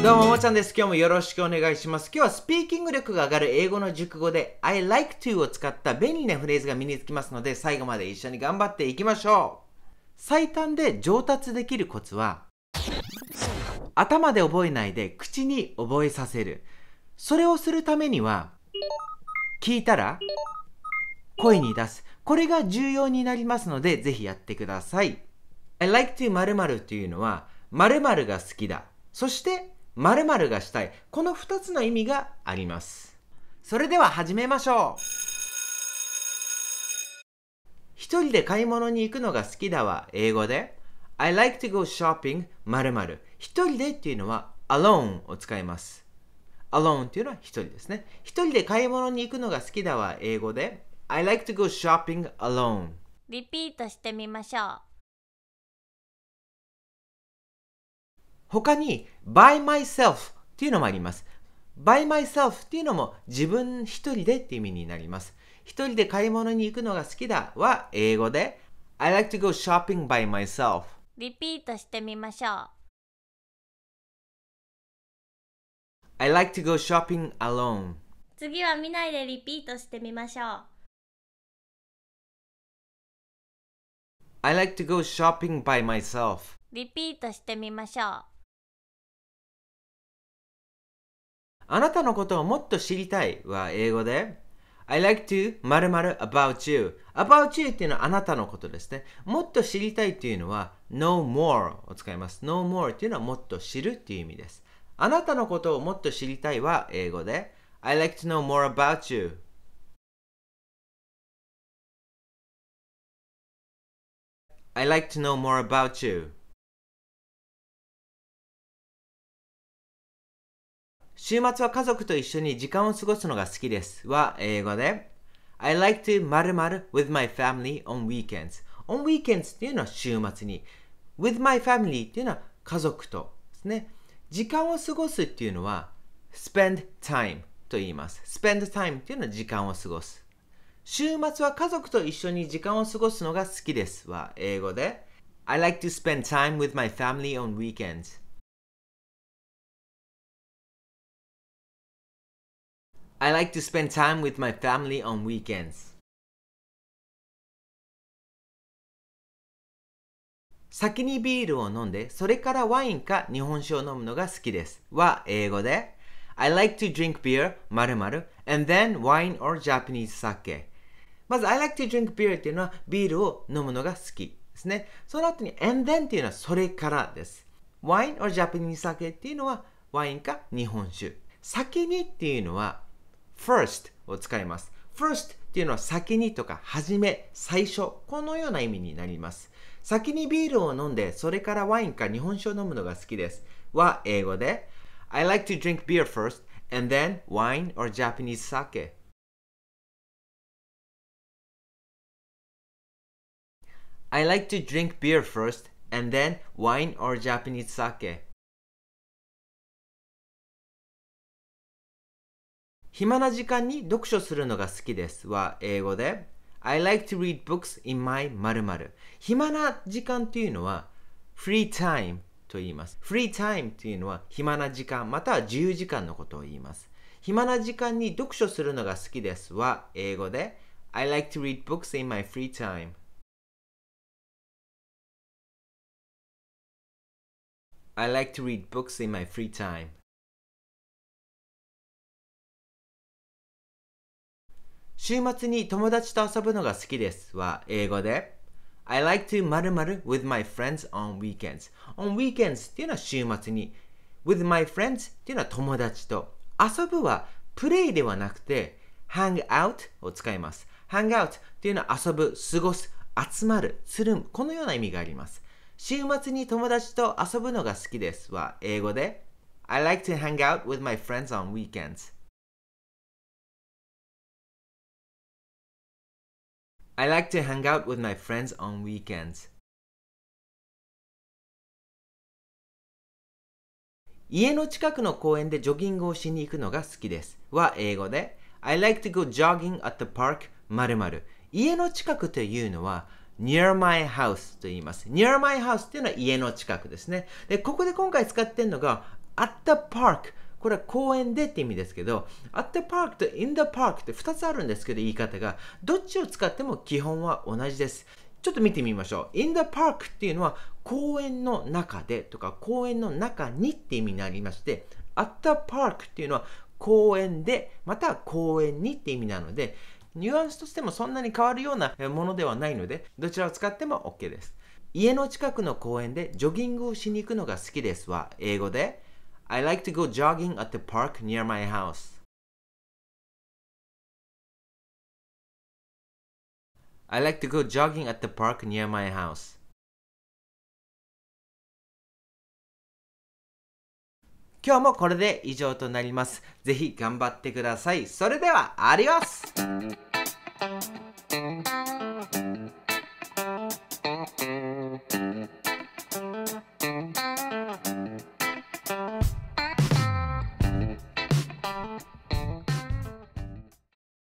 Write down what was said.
どうも、もちゃんです。今日もよろしくお願いします。今日はスピーキング力が上がる英語の熟語で I like to を使った便利なフレーズが身につきますので最後まで一緒に頑張っていきましょう。最短で上達できるコツは頭で覚えないで口に覚えさせる。それをするためには聞いたら声に出す。これが重要になりますのでぜひやってください。I like to 〇〇というのは〇〇が好きだ。そしてまるがしたい。この2つの意味があります。それでは始めましょう。一人で買い物に行くのが好きだわ。英語で I like to go shopping 〇〇一人でっていうのは alone を使います。alone っていうのは一人ですね。一人で買い物に行くのが好きだわ。英語で I like to go shopping alone リピートしてみましょう。他に by myself っていうのもあります。by myself っていうのも自分一人でっていう意味になります。一人で買い物に行くのが好きだは英語で I like to go shopping by myself リピートしてみましょう I like to go shopping alone 次は見ないでリピートしてみましょう I like to go shopping by myself リピートしてみましょうあなたのことをもっと知りたいは英語で I like to 〇〇 about you about you っていうのはあなたのことですねもっと知りたいっていうのは no more を使います no more っていうのはもっと知るっていう意味ですあなたのことをもっと知りたいは英語で I like to know more about you I like to know more about you 週末は家族と一緒に時間を過ごすのが好きですは英語で I like to 〇〇 with my family on weekends on weekends っていうのは週末に with my family っていうのは家族とですね時間を過ごすっていうのは spend time と言います spend time っていうのは時間を過ごす週末は家族と一緒に時間を過ごすのが好きですは英語で I like to spend time with my family on weekends I like to spend time with my family on weekends. 先にビールを飲んで、それからワインか日本酒を飲むのが好きです。は英語で I like to drink beer, 〇〇 and then wine or Japanese sake. まず I like to drink beer っていうのはビールを飲むのが好きですね。その後に and then っていうのはそれからです。wine or Japanese sake っていうのはワインか日本酒。先にっていうのは first を使います。first っていうのは先にとか初め、最初、このような意味になります。先にビールを飲んで、それからワインか日本酒を飲むのが好きです。は英語で I like to drink beer first and then wine or Japanese sake「I like to drink beer first and then wine or Japanese sake」暇な時間に読書するのが好きですは英語で I like to read books in my 〇〇暇な時間というのは free time と言います free time というのは暇な時間または自由時間のことを言います暇な時間に読書するのが好きですは英語で I like to read books in my free time I like to read books in my free time 週末に友達と遊ぶのが好きですは英語で I like to 〇〇 with my friends on weekends on weekends っていうのは週末に with my friends っていうのは友達と遊ぶはプレイではなくて hang out を使います hang out っていうのは遊ぶ、過ごす、集まる、つるむこのような意味があります週末に友達と遊ぶのが好きですは英語で I like to hang out with my friends on weekends I like to hang out with my friends on weekends. 家の近くの公園でジョギングをしに行くのが好きです。は英語で I like to go jogging at the park 〇〇家の近くというのは near my house と言います。near my house というのは家の近くですね。で、ここで今回使っているのが at the park これは公園でって意味ですけど、at the park と in the park って2つあるんですけど、言い方が。どっちを使っても基本は同じです。ちょっと見てみましょう。in the park っていうのは公園の中でとか公園の中にって意味になりまして、at the park っていうのは公園で、また公園にって意味なので、ニュアンスとしてもそんなに変わるようなものではないので、どちらを使っても OK です。家の近くの公園でジョギングをしに行くのが好きですは英語で I like to go jogging at the park near my house. I like to go jogging at the park near my house. 今日もこれで以上となります。ぜひ頑張ってください。それでは、あります